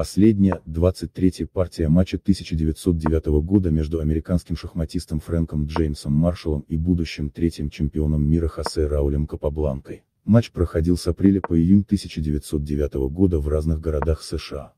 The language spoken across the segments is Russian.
Последняя, 23-я партия матча 1909 года между американским шахматистом Фрэнком Джеймсом Маршалом и будущим третьим чемпионом мира Хосе Раулем Капабланкой. Матч проходил с апреля по июнь 1909 года в разных городах США.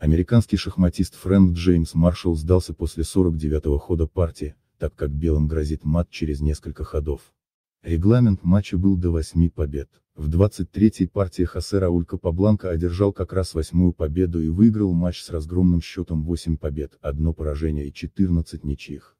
Американский шахматист Фрэнк Джеймс Маршалл сдался после 49-го хода партии, так как белым грозит мат через несколько ходов. Регламент матча был до 8 побед. В 23-й партии Хосе Раулька Пабланка одержал как раз восьмую победу и выиграл матч с разгромным счетом 8 побед, одно поражение и 14 ничьих.